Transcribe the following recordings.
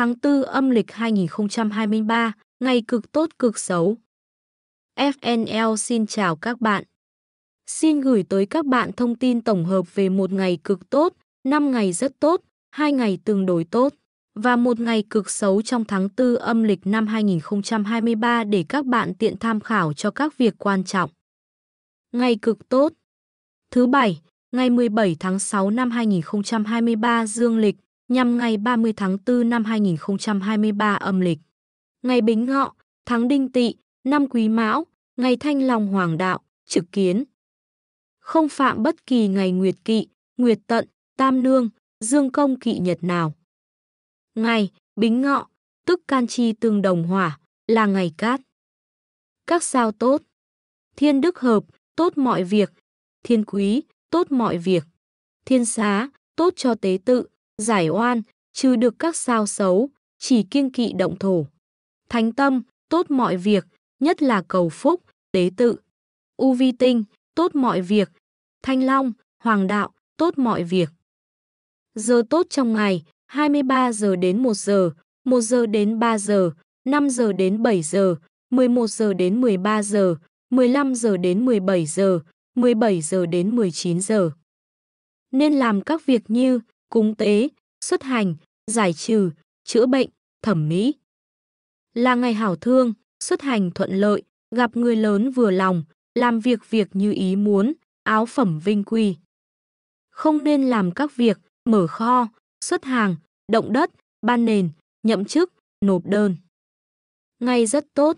tháng 4 âm lịch 2023, ngày cực tốt cực xấu. FNL xin chào các bạn. Xin gửi tới các bạn thông tin tổng hợp về một ngày cực tốt, 5 ngày rất tốt, 2 ngày tương đối tốt và một ngày cực xấu trong tháng 4 âm lịch năm 2023 để các bạn tiện tham khảo cho các việc quan trọng. Ngày cực tốt Thứ Bảy, ngày 17 tháng 6 năm 2023 dương lịch, nhằm ngày 30 tháng 4 năm 2023 âm lịch. Ngày Bính Ngọ, tháng Đinh Tỵ, năm Quý Mão, ngày Thanh Long Hoàng Đạo, trực kiến. Không phạm bất kỳ ngày Nguyệt Kỵ, Nguyệt Tận, Tam Nương, Dương Công Kỵ Nhật nào. Ngày Bính Ngọ, tức Can Chi Tương Đồng Hỏa, là ngày cát. Các sao tốt. Thiên Đức Hợp, tốt mọi việc. Thiên Quý, tốt mọi việc. Thiên Xá, tốt cho tế tự, giải oan, trừ được các sao xấu, chỉ kiêng kỵ động thổ. Thánh tâm, tốt mọi việc, nhất là cầu phúc, tế tự. U vi tinh, tốt mọi việc. Thanh long, hoàng đạo, tốt mọi việc. Giờ tốt trong ngày, 23 giờ đến 1 giờ, 1 giờ đến 3 giờ, 5 giờ đến 7 giờ, 11 giờ đến 13 giờ, 15 giờ đến 17 giờ, 17 giờ đến 19 giờ. Nên làm các việc như cúng tế, xuất hành, giải trừ, chữa bệnh, thẩm mỹ. Là ngày hảo thương, xuất hành thuận lợi, gặp người lớn vừa lòng, làm việc việc như ý muốn, áo phẩm vinh quy. Không nên làm các việc mở kho, xuất hàng, động đất, ban nền, nhậm chức, nộp đơn. Ngày rất tốt.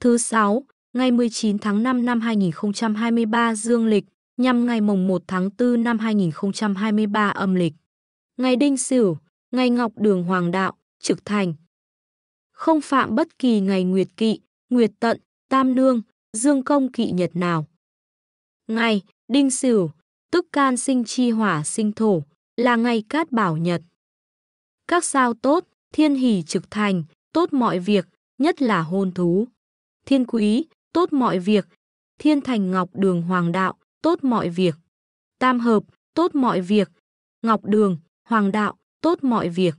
Thứ 6, ngày 19 tháng 5 năm 2023 dương lịch, nhằm ngày mùng 1 tháng 4 năm 2023 âm lịch ngày đinh sửu, ngày ngọc đường hoàng đạo, trực thành. Không phạm bất kỳ ngày nguyệt kỵ, nguyệt tận, tam nương, dương công kỵ nhật nào. Ngày, đinh sửu, tức can sinh chi hỏa sinh thổ, là ngày cát bảo nhật. Các sao tốt, thiên hỷ trực thành, tốt mọi việc, nhất là hôn thú. Thiên quý, tốt mọi việc, thiên thành ngọc đường hoàng đạo, tốt mọi việc. Tam hợp, tốt mọi việc, ngọc đường, hoàng đạo, tốt mọi việc.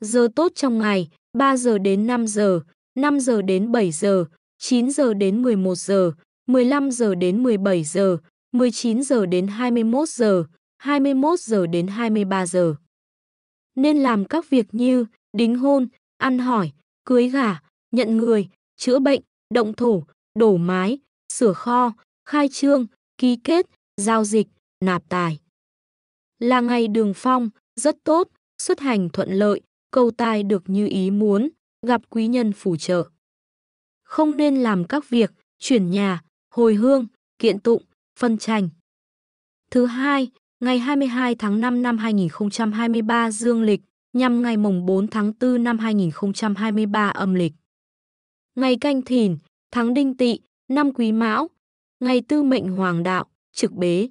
Giờ tốt trong ngày, 3 giờ đến 5 giờ, 5 giờ đến 7 giờ, 9 giờ đến 11 giờ, 15 giờ đến 17 giờ, 19 giờ đến 21 giờ, 21 giờ đến 23 giờ. Nên làm các việc như đính hôn, ăn hỏi, cưới gả, nhận người, chữa bệnh, động thổ, đổ mái, sửa kho, khai trương, ký kết, giao dịch, nạp tài là ngày đường phong, rất tốt, xuất hành thuận lợi, cầu tài được như ý muốn, gặp quý nhân phù trợ. Không nên làm các việc, chuyển nhà, hồi hương, kiện tụng, phân tranh. Thứ hai, ngày 22 tháng 5 năm 2023 dương lịch, nhằm ngày mùng 4 tháng 4 năm 2023 âm lịch. Ngày canh thìn, tháng đinh tỵ, năm quý mão, ngày tư mệnh hoàng đạo, trực bế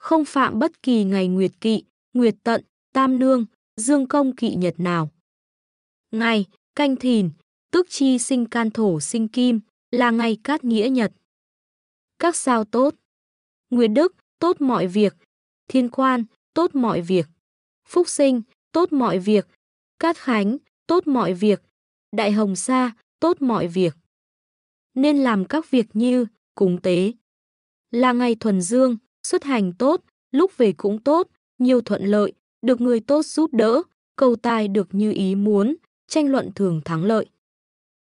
không phạm bất kỳ ngày nguyệt kỵ, nguyệt tận, tam nương, dương công kỵ nhật nào. Ngày, canh thìn, tức chi sinh can thổ sinh kim, là ngày cát nghĩa nhật. Các sao tốt. Nguyệt đức, tốt mọi việc. Thiên quan, tốt mọi việc. Phúc sinh, tốt mọi việc. Cát khánh, tốt mọi việc. Đại hồng sa, tốt mọi việc. Nên làm các việc như cúng tế. Là ngày thuần dương, xuất hành tốt, lúc về cũng tốt, nhiều thuận lợi, được người tốt giúp đỡ, cầu tài được như ý muốn, tranh luận thường thắng lợi.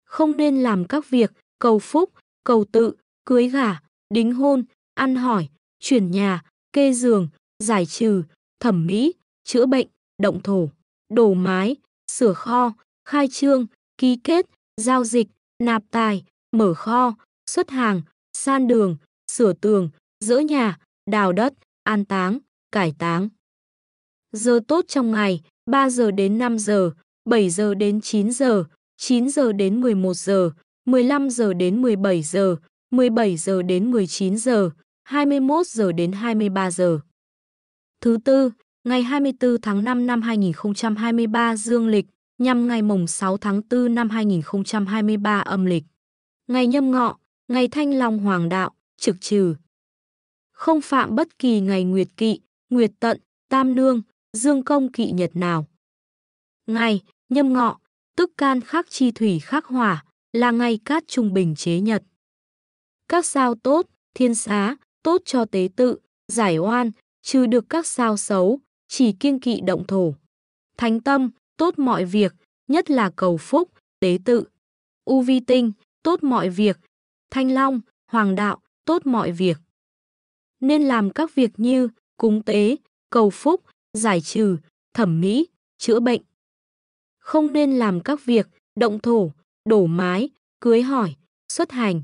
Không nên làm các việc cầu phúc, cầu tự, cưới gả, đính hôn, ăn hỏi, chuyển nhà, kê giường, giải trừ, thẩm mỹ, chữa bệnh, động thổ, đổ mái, sửa kho, khai trương, ký kết, giao dịch, nạp tài, mở kho, xuất hàng, san đường, sửa tường, dỡ nhà, đào đất, an táng, cải táng. Giờ tốt trong ngày, 3 giờ đến 5 giờ, 7 giờ đến 9 giờ, 9 giờ đến 11 giờ, 15 giờ đến 17 giờ, 17 giờ đến 19 giờ, 21 giờ đến 23 giờ. Thứ tư, ngày 24 tháng 5 năm 2023 dương lịch, nhằm ngày mùng 6 tháng 4 năm 2023 âm lịch. Ngày nhâm ngọ, ngày thanh long hoàng đạo, trực trừ, không phạm bất kỳ ngày nguyệt kỵ, nguyệt tận, tam nương, dương công kỵ nhật nào. Ngày, nhâm ngọ, tức can khắc chi thủy khắc hỏa, là ngày cát trung bình chế nhật. Các sao tốt, thiên xá, tốt cho tế tự, giải oan, trừ được các sao xấu, chỉ kiêng kỵ động thổ. Thánh tâm, tốt mọi việc, nhất là cầu phúc, tế tự. U vi tinh, tốt mọi việc. Thanh long, hoàng đạo, tốt mọi việc nên làm các việc như cúng tế, cầu phúc, giải trừ, thẩm mỹ, chữa bệnh. Không nên làm các việc động thổ, đổ mái, cưới hỏi, xuất hành.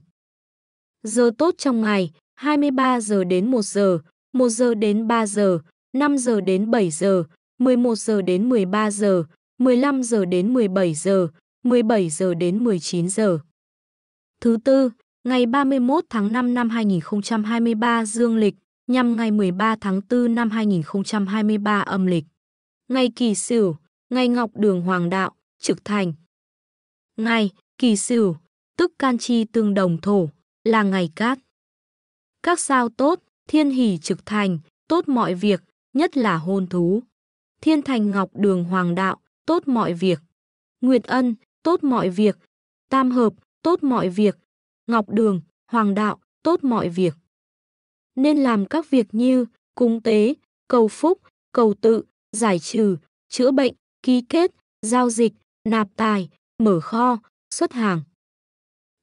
Giờ tốt trong ngày 23 giờ đến 1 giờ, 1 giờ đến 3 giờ, 5 giờ đến 7 giờ, 11 giờ đến 13 giờ, 15 giờ đến 17 giờ, 17 giờ đến 19 giờ. Thứ tư, ngày 31 tháng 5 năm 2023 dương lịch, nhằm ngày 13 tháng 4 năm 2023 âm lịch. Ngày kỳ Sửu, ngày Ngọc Đường Hoàng Đạo, Trực Thành. Ngày kỳ Sửu, tức can chi tương đồng thổ, là ngày cát. Các sao tốt, thiên hỷ trực thành, tốt mọi việc, nhất là hôn thú. Thiên thành ngọc đường hoàng đạo, tốt mọi việc. Nguyệt ân, tốt mọi việc. Tam hợp, tốt mọi việc ngọc đường, hoàng đạo, tốt mọi việc. Nên làm các việc như cúng tế, cầu phúc, cầu tự, giải trừ, chữa bệnh, ký kết, giao dịch, nạp tài, mở kho, xuất hàng.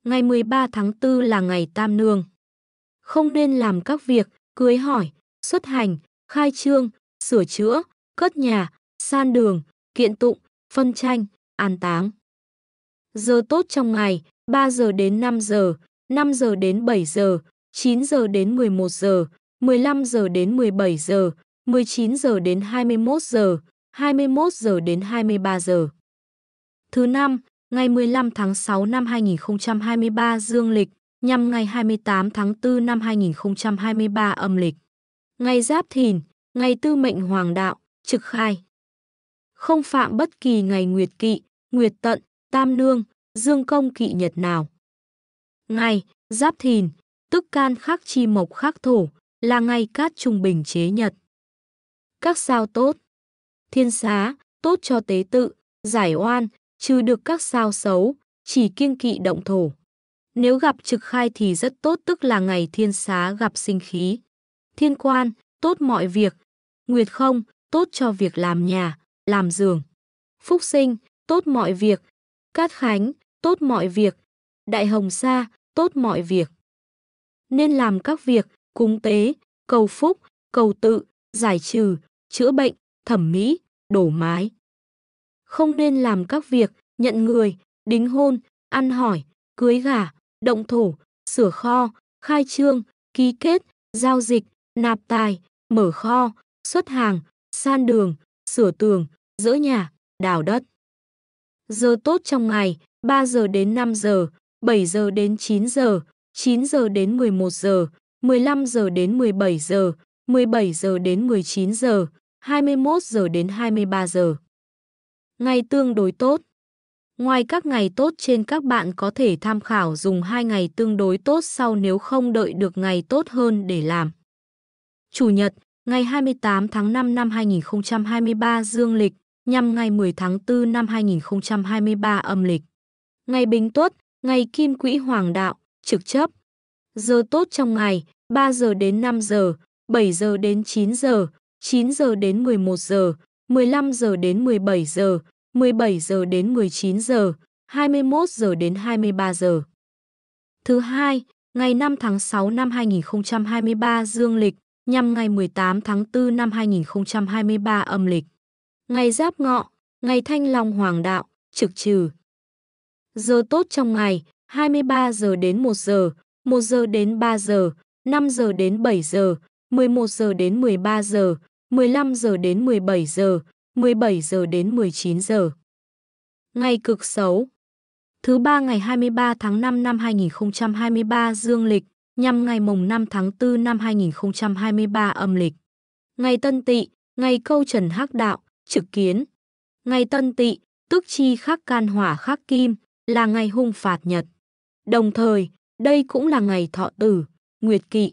Ngày 13 tháng 4 là ngày Tam Nương. Không nên làm các việc cưới hỏi, xuất hành, khai trương, sửa chữa, cất nhà, san đường, kiện tụng, phân tranh, an táng. Giờ tốt trong ngày 3 giờ đến 5 giờ, 5 giờ đến 7 giờ, 9 giờ đến 11 giờ, 15 giờ đến 17 giờ, 19 giờ đến 21 giờ, 21 giờ đến 23 giờ. Thứ năm, ngày 15 tháng 6 năm 2023 dương lịch, nhằm ngày 28 tháng 4 năm 2023 âm lịch. Ngày Giáp Thìn, ngày Tư mệnh Hoàng đạo, trực khai. Không phạm bất kỳ ngày Nguyệt Kỵ, Nguyệt Tận, Tam Nương, dương công kỵ nhật nào. Ngày, giáp thìn, tức can khắc chi mộc khắc thổ, là ngày cát trung bình chế nhật. Các sao tốt. Thiên xá, tốt cho tế tự, giải oan, trừ được các sao xấu, chỉ kiêng kỵ động thổ. Nếu gặp trực khai thì rất tốt tức là ngày thiên xá gặp sinh khí. Thiên quan, tốt mọi việc. Nguyệt không, tốt cho việc làm nhà, làm giường. Phúc sinh, tốt mọi việc. Cát khánh, tốt mọi việc. Đại hồng sa, tốt mọi việc. Nên làm các việc, cúng tế, cầu phúc, cầu tự, giải trừ, chữa bệnh, thẩm mỹ, đổ mái. Không nên làm các việc, nhận người, đính hôn, ăn hỏi, cưới gả, động thổ, sửa kho, khai trương, ký kết, giao dịch, nạp tài, mở kho, xuất hàng, san đường, sửa tường, dỡ nhà, đào đất. Giờ tốt trong ngày, 3 giờ đến 5 giờ, 7 giờ đến 9 giờ, 9 giờ đến 11 giờ, 15 giờ đến 17 giờ, 17 giờ đến 19 giờ, 21 giờ đến 23 giờ. Ngày tương đối tốt Ngoài các ngày tốt trên các bạn có thể tham khảo dùng hai ngày tương đối tốt sau nếu không đợi được ngày tốt hơn để làm. Chủ nhật, ngày 28 tháng 5 năm 2023 dương lịch, nhằm ngày 10 tháng 4 năm 2023 âm lịch ngày bình tuất, ngày kim quỹ hoàng đạo, trực chấp. Giờ tốt trong ngày, 3 giờ đến 5 giờ, 7 giờ đến 9 giờ, 9 giờ đến 11 giờ, 15 giờ đến 17 giờ, 17 giờ đến 19 giờ, 21 giờ đến 23 giờ. Thứ hai, ngày 5 tháng 6 năm 2023 dương lịch, nhằm ngày 18 tháng 4 năm 2023 âm lịch. Ngày Giáp Ngọ, ngày Thanh Long Hoàng đạo, trực trừ. Giờ tốt trong ngày, 23 giờ đến 1 giờ, 1 giờ đến 3 giờ, 5 giờ đến 7 giờ, 11 giờ đến 13 giờ, 15 giờ đến 17 giờ, 17 giờ đến 19 giờ. Ngày cực xấu Thứ ba ngày 23 tháng 5 năm 2023 dương lịch, nhằm ngày mùng 5 tháng 4 năm 2023 âm lịch. Ngày Tân Tỵ, ngày câu Trần Hắc Đạo, trực kiến. Ngày Tân Tỵ, tức chi khắc can hỏa khắc kim, là ngày hung phạt Nhật. Đồng thời, đây cũng là ngày thọ tử, nguyệt kỵ.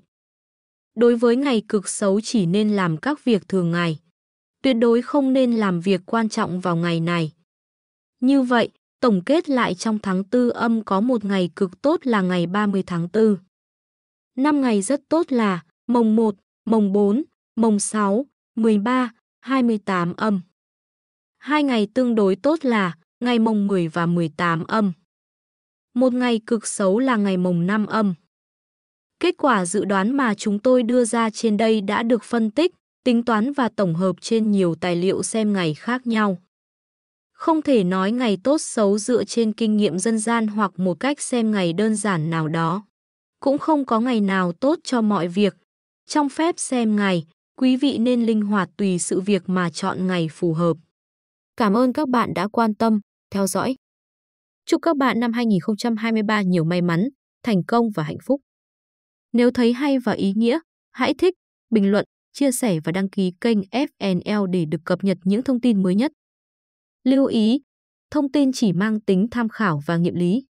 Đối với ngày cực xấu chỉ nên làm các việc thường ngày. Tuyệt đối không nên làm việc quan trọng vào ngày này. Như vậy, tổng kết lại trong tháng 4 âm có một ngày cực tốt là ngày 30 tháng 4. Năm ngày rất tốt là mồng 1, mồng 4, mồng 6, 13, 28 âm. Hai ngày tương đối tốt là ngày mồng 10 và 18 âm. Một ngày cực xấu là ngày mồng 5 âm. Kết quả dự đoán mà chúng tôi đưa ra trên đây đã được phân tích, tính toán và tổng hợp trên nhiều tài liệu xem ngày khác nhau. Không thể nói ngày tốt xấu dựa trên kinh nghiệm dân gian hoặc một cách xem ngày đơn giản nào đó. Cũng không có ngày nào tốt cho mọi việc. Trong phép xem ngày, quý vị nên linh hoạt tùy sự việc mà chọn ngày phù hợp. Cảm ơn các bạn đã quan tâm theo dõi. Chúc các bạn năm 2023 nhiều may mắn, thành công và hạnh phúc. Nếu thấy hay và ý nghĩa, hãy thích, bình luận, chia sẻ và đăng ký kênh FNL để được cập nhật những thông tin mới nhất. Lưu ý, thông tin chỉ mang tính tham khảo và nghiệm lý.